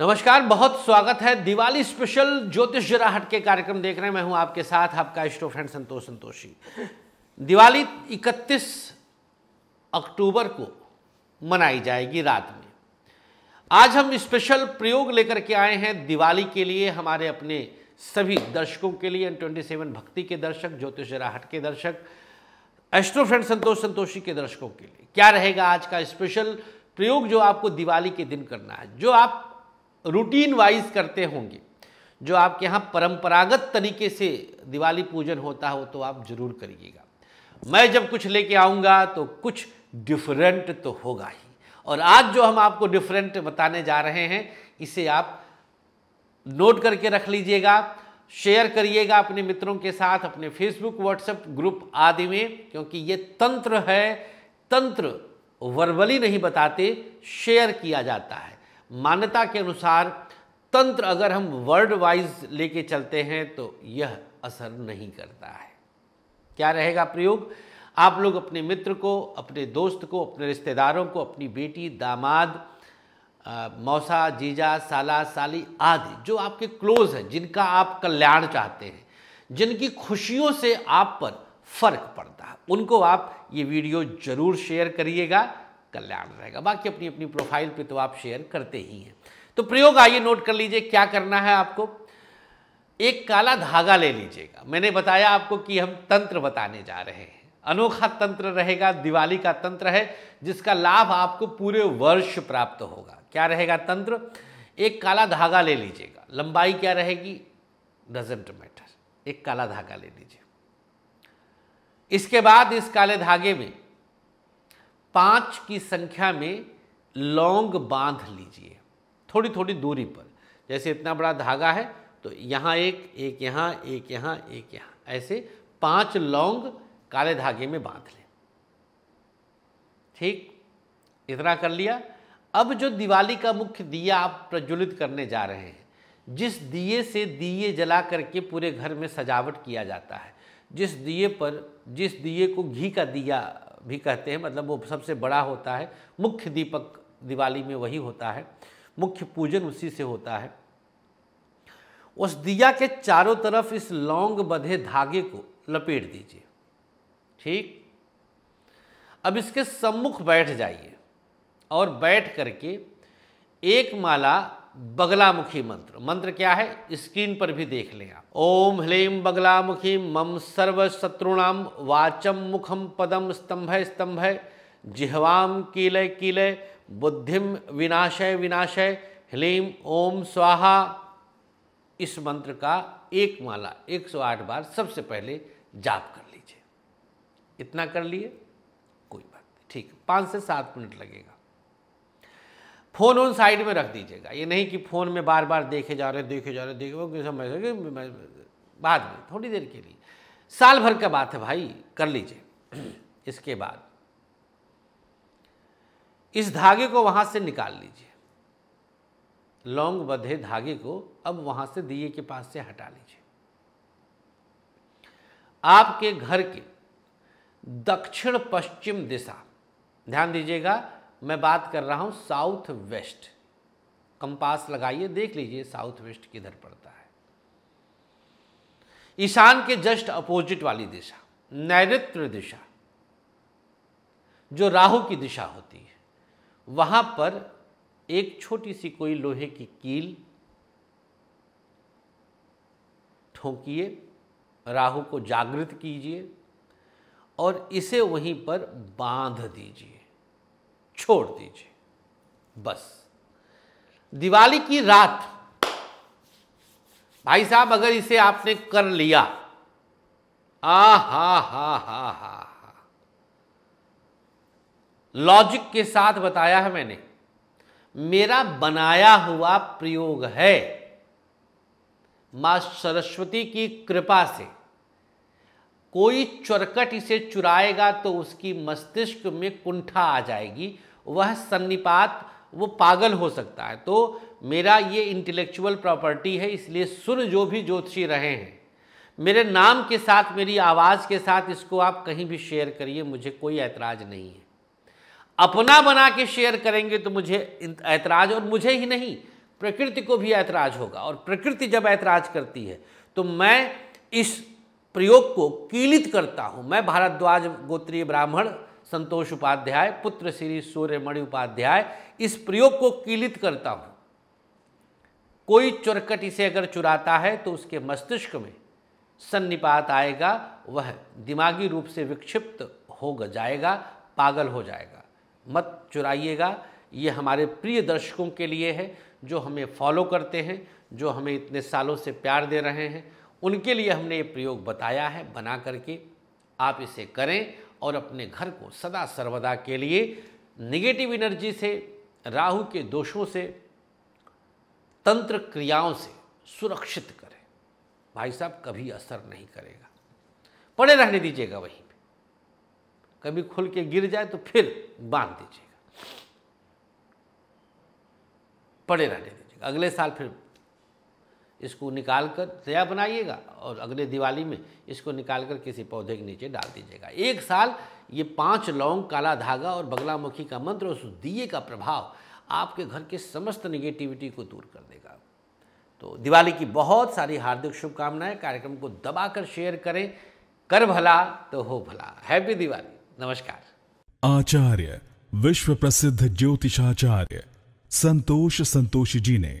नमस्कार बहुत स्वागत है दिवाली स्पेशल ज्योतिष जराहट के कार्यक्रम देख रहे हैं मैं हूं आपके साथ आपका इष्टो फ्रेंड संतोष संतोषी दिवाली 31 अक्टूबर को मनाई जाएगी रात में आज हम स्पेशल प्रयोग लेकर के आए हैं दिवाली के लिए हमारे अपने सभी दर्शकों के लिए एन ट्वेंटी सेवन भक्ति के दर्शक ज्योतिष जराहट के दर्शक एस्ट्रो फ्रेंड संतोष संतोषी के दर्शकों के लिए क्या रहेगा आज का स्पेशल प्रयोग जो आपको दिवाली के दिन करना है जो आप रूटीन वाइज करते होंगे जो आपके यहाँ परंपरागत तरीके से दिवाली पूजन होता हो तो आप जरूर करिएगा मैं जब कुछ लेके आऊँगा तो कुछ डिफरेंट तो होगा ही और आज जो हम आपको डिफरेंट बताने जा रहे हैं इसे आप नोट करके रख लीजिएगा शेयर करिएगा अपने मित्रों के साथ अपने फेसबुक व्हाट्सएप ग्रुप आदि में क्योंकि ये तंत्र है तंत्र वर्बली नहीं बताते शेयर किया जाता है मान्यता के अनुसार तंत्र अगर हम वर्ड वाइज लेके चलते हैं तो यह असर नहीं करता है क्या रहेगा प्रयोग आप लोग अपने मित्र को अपने दोस्त को अपने रिश्तेदारों को अपनी बेटी दामाद आ, मौसा जीजा साला साली आदि जो आपके क्लोज हैं जिनका आप कल्याण चाहते हैं जिनकी खुशियों से आप पर फर्क पड़ता है उनको आप ये वीडियो जरूर शेयर करिएगा कल्याण रहेगा बाकी अपनी अपनी प्रोफाइल पे तो आप शेयर करते ही हैं तो प्रयोग आइए नोट कर लीजिए क्या करना है आपको एक काला धागा ले लीजिएगा मैंने बताया आपको कि हम तंत्र बताने जा रहे हैं अनोखा तंत्र रहेगा दिवाली का तंत्र है जिसका लाभ आपको पूरे वर्ष प्राप्त होगा क्या रहेगा तंत्र एक काला धागा ले लीजिएगा लंबाई क्या रहेगी डजेंट मैटर एक काला धागा ले लीजिए इसके बाद इस काले धागे में पाँच की संख्या में लौंग बांध लीजिए थोड़ी थोड़ी दूरी पर जैसे इतना बड़ा धागा है तो यहाँ एक एक यहाँ एक यहाँ एक यहाँ ऐसे पांच लौंग काले धागे में बांध लें ठीक इतना कर लिया अब जो दिवाली का मुख्य दिया आप प्रज्वलित करने जा रहे हैं जिस दिए से दिए जला करके पूरे घर में सजावट किया जाता है जिस दिए पर जिस दिए को घी का दिया भी कहते हैं मतलब वो सबसे बड़ा होता है मुख्य दीपक दिवाली में वही होता है मुख्य पूजन उसी से होता है उस दिया के चारों तरफ इस लौंग बधे धागे को लपेट दीजिए ठीक अब इसके सम्मुख बैठ जाइए और बैठ करके एक माला बगलामुखी मंत्र मंत्र क्या है स्क्रीन पर भी देख लें आप ओम ह्लीम बगलामुखी मम सर्व शत्रुणाम वाचम मुखम पदम स्तंभ स्तंभ जिहवाम कीलय कीलय बुद्धिम विनाशय विनाशय ह्लीम ओम स्वाहा इस मंत्र का एक माला 108 बार सबसे पहले जाप कर लीजिए इतना कर लिए कोई बात नहीं ठीक पाँच से सात मिनट लगेगा फ़ोन उन साइड में रख दीजिएगा ये नहीं कि फ़ोन में बार बार देखे जा रहे देखे जा रहे देखे समझ बाद में थोड़ी देर के लिए साल भर का बात है भाई कर लीजिए इसके बाद इस धागे को वहाँ से निकाल लीजिए लौंग बधे धागे को अब वहाँ से दिए के पास से हटा लीजिए आपके घर के दक्षिण पश्चिम दिशा ध्यान दीजिएगा मैं बात कर रहा हूँ साउथ वेस्ट कंपास लगाइए देख लीजिए साउथ वेस्ट किधर पड़ता है ईशान के जस्ट अपोजिट वाली दिशा नैऋत्य दिशा जो राहु की दिशा होती है वहां पर एक छोटी सी कोई लोहे की कील ठोकिए राहु को जागृत कीजिए और इसे वहीं पर बांध दीजिए छोड़ दीजिए बस दिवाली की रात भाई साहब अगर इसे आपने कर लिया आ हा हा हा हा लॉजिक के साथ बताया है मैंने मेरा बनाया हुआ प्रयोग है मां सरस्वती की कृपा से कोई चरकट इसे चुराएगा तो उसकी मस्तिष्क में कुंठा आ जाएगी वह सन्निपात वो पागल हो सकता है तो मेरा ये इंटेलेक्चुअल प्रॉपर्टी है इसलिए सुन जो भी ज्योतिषी रहे हैं मेरे नाम के साथ मेरी आवाज़ के साथ इसको आप कहीं भी शेयर करिए मुझे कोई ऐतराज़ नहीं है अपना बना के शेयर करेंगे तो मुझे ऐतराज़ और मुझे ही नहीं प्रकृति को भी ऐतराज होगा और प्रकृति जब ऐतराज करती है तो मैं इस प्रयोग को कीलित करता हूँ मैं भारद्वाज गोत्रीय ब्राह्मण संतोष उपाध्याय पुत्र श्री सूर्यमणि उपाध्याय इस प्रयोग को कीलित करता हूं कोई चुरकट इसे अगर चुराता है तो उसके मस्तिष्क में सन्निपात आएगा वह दिमागी रूप से विक्षिप्त हो जाएगा पागल हो जाएगा मत चुराइएगा ये हमारे प्रिय दर्शकों के लिए है जो हमें फॉलो करते हैं जो हमें इतने सालों से प्यार दे रहे हैं उनके लिए हमने ये प्रयोग बताया है बना करके आप इसे करें और अपने घर को सदा सर्वदा के लिए निगेटिव एनर्जी से राहु के दोषों से तंत्र क्रियाओं से सुरक्षित करें भाई साहब कभी असर नहीं करेगा पड़े रहने दीजिएगा वहीं पे कभी खुल के गिर जाए तो फिर बांध दीजिएगा पड़े रहने दीजिएगा अगले साल फिर इसको निकाल कर तैयार बनाइएगा और अगले दिवाली में इसको निकाल कर किसी पौधे के नीचे डाल दीजिएगा एक साल ये पांच लौंग काला धागा और बगलामुखी का मंत्र उस दिए का प्रभाव आपके घर के समस्त निगेटिविटी को दूर कर देगा तो दिवाली की बहुत सारी हार्दिक शुभकामनाएं कार्यक्रम को दबाकर शेयर करें कर भला तो हो भला हैप्पी दिवाली नमस्कार आचार्य विश्व प्रसिद्ध ज्योतिषाचार्य संतोष संतोषी जी ने